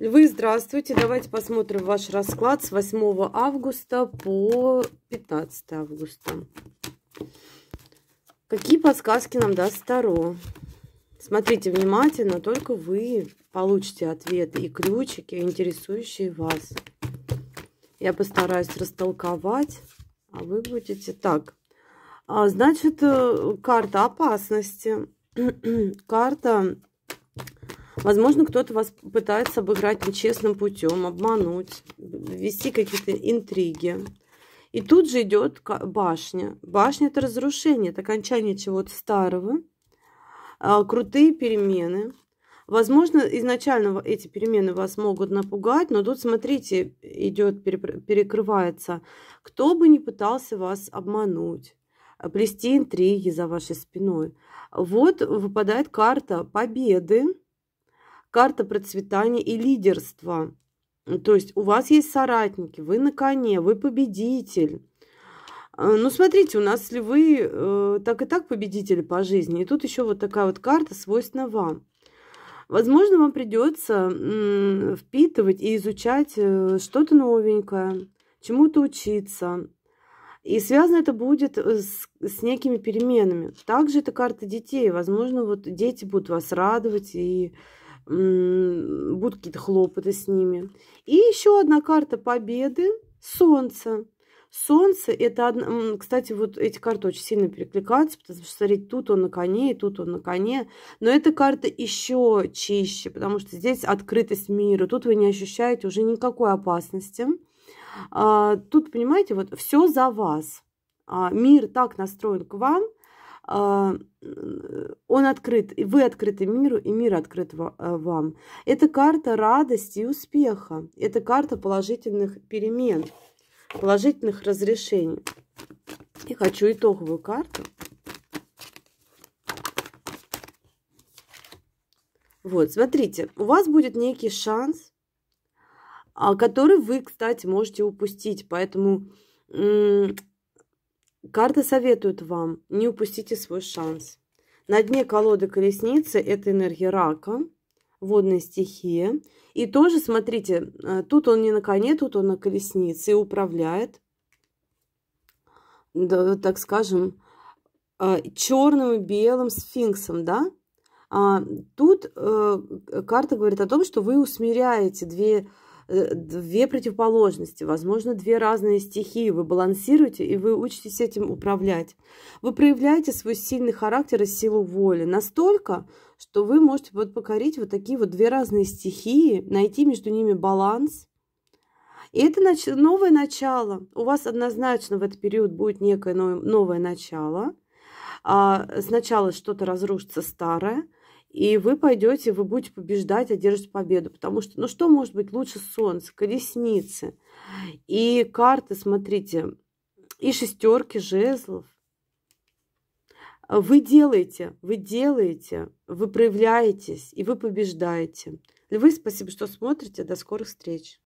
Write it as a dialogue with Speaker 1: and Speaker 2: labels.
Speaker 1: Львы, здравствуйте. Давайте посмотрим ваш расклад с 8 августа по 15 августа. Какие подсказки нам даст Таро? Смотрите внимательно, только вы получите ответы и ключики, интересующие вас. Я постараюсь растолковать, а вы будете так. А, значит, э, карта опасности. карта Возможно, кто-то вас пытается обыграть нечестным путем, обмануть, вести какие-то интриги. И тут же идет башня. Башня – это разрушение, это окончание чего-то старого, а, крутые перемены. Возможно, изначально эти перемены вас могут напугать, но тут, смотрите, идет, перекрывается. Кто бы ни пытался вас обмануть, плести интриги за вашей спиной. Вот выпадает карта победы карта процветания и лидерства. То есть у вас есть соратники, вы на коне, вы победитель. А, ну, смотрите, у нас ли вы э, так и так победители по жизни, и тут еще вот такая вот карта свойственна вам. Возможно, вам придется э, впитывать и изучать э, что-то новенькое, чему-то учиться. И связано это будет э, с, с некими переменами. Также это карта детей. Возможно, вот дети будут вас радовать и будут какие-то хлопоты с ними. И еще одна карта победы – солнце. Солнце – это, одна... кстати, вот эти карты очень сильно перекликаются, потому что, смотрите, тут он на коне, и тут он на коне. Но эта карта еще чище, потому что здесь открытость мира тут вы не ощущаете уже никакой опасности. А, тут, понимаете, вот все за вас. А, мир так настроен к вам – а, он открыт, и вы открыты миру, и мир открыт э, вам. Это карта радости и успеха. Это карта положительных перемен, положительных разрешений. И хочу итоговую карту. Вот, смотрите, у вас будет некий шанс, а, который вы, кстати, можете упустить. Поэтому Карты советуют вам, не упустите свой шанс. На дне колоды колесницы это энергия рака, водная стихия. И тоже, смотрите, э, тут он не на коне, тут он на колеснице и управляет, да, так скажем, э, черным и белым сфинксом, да? А тут э, карта говорит о том, что вы усмиряете две Э, две противоположности, возможно, две разные стихии. Вы балансируете, и вы учитесь этим управлять. Вы проявляете свой сильный характер и силу воли настолько, что вы можете вот покорить вот такие вот две разные стихии, найти между ними баланс. И это нач... новое начало. У вас однозначно в этот период будет некое новое начало. А, сначала что-то разрушится старое – и вы пойдете, вы будете побеждать, одержите победу, потому что, ну что может быть лучше солнца, колесницы и карты, смотрите, и шестерки жезлов. Вы делаете, вы делаете, вы проявляетесь и вы побеждаете. Львы, спасибо, что смотрите. До скорых встреч.